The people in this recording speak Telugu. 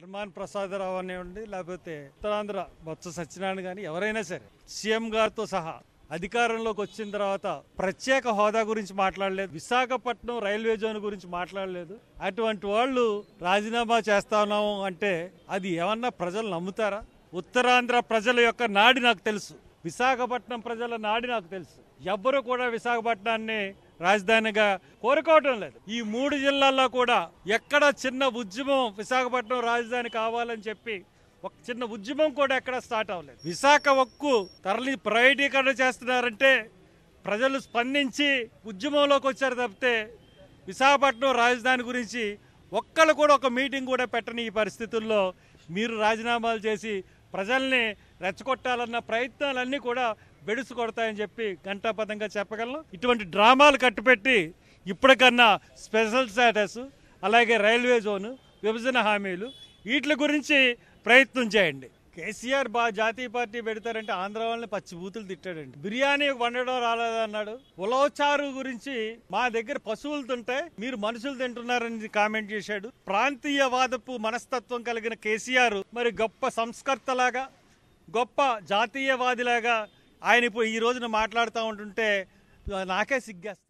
హర్మాన్ ప్రసాదరావు అనేవండి లేకపోతే ఉత్తరాంధ్ర బొత్స సత్యనారాయణ కానీ ఎవరైనా సరే సీఎం గారితో సహా అధికారంలోకి వచ్చిన తర్వాత ప్రత్యేక హోదా గురించి మాట్లాడలేదు విశాఖపట్నం రైల్వే జోన్ గురించి మాట్లాడలేదు అటువంటి వాళ్ళు రాజీనామా చేస్తా ఉన్నాము అంటే అది ఏమన్నా ప్రజలు నమ్ముతారా ఉత్తరాంధ్ర ప్రజల యొక్క నాడి నాకు తెలుసు విశాఖపట్నం ప్రజల నాడి నాకు తెలుసు ఎవ్వరూ కూడా విశాఖపట్నాన్ని రాజధానిగా కోరుకోవటం లేదు ఈ మూడు జిల్లాల్లో కూడా ఎక్కడ చిన్న ఉద్యమం విశాఖపట్నం రాజధాని కావాలని చెప్పి ఒక చిన్న ఉద్యమం కూడా ఎక్కడ స్టార్ట్ అవ్వలేదు విశాఖ ఒక్కు తరలి ప్రైవేటీకరణ చేస్తున్నారంటే ప్రజలు స్పందించి ఉద్యమంలోకి వచ్చారు తప్పితే విశాఖపట్నం రాజధాని గురించి ఒక్కరు కూడా ఒక మీటింగ్ కూడా పెట్టని ఈ పరిస్థితుల్లో మీరు రాజీనామాలు చేసి ప్రజల్ని రెచ్చగొట్టాలన్న ప్రయత్నాలన్నీ కూడా బెడుసు కొడతాయని చెప్పి ఘంటాపదంగా చెప్పగలను ఇటువంటి డ్రామాలు కట్టుపెట్టి ఇప్పటికన్నా స్పెషల్ స్టేటస్ అలాగే రైల్వే జోను విభజన హామీలు వీటి గురించి ప్రయత్నం చేయండి కేసీఆర్ బా జాతీయ పార్టీ పెడతారంటే ఆంధ్ర వాళ్ళని పచ్చి బూతులు తిట్టాడండి బిర్యానీ వండడం రాలేదన్నాడు ఉలవచారు గురించి మా దగ్గర పశువులు తింటే మీరు మనుషులు తింటున్నారని కామెంట్ చేశాడు ప్రాంతీయ వాదపు మనస్తత్వం కలిగిన కేసీఆర్ మరి గొప్ప సంస్కర్తలాగా గొప్ప జాతీయవాదిలాగా ఆయన ఇప్పుడు ఈ రోజున మాట్లాడుతూ ఉంటుంటే నాకే సిగ్గేస్తుంది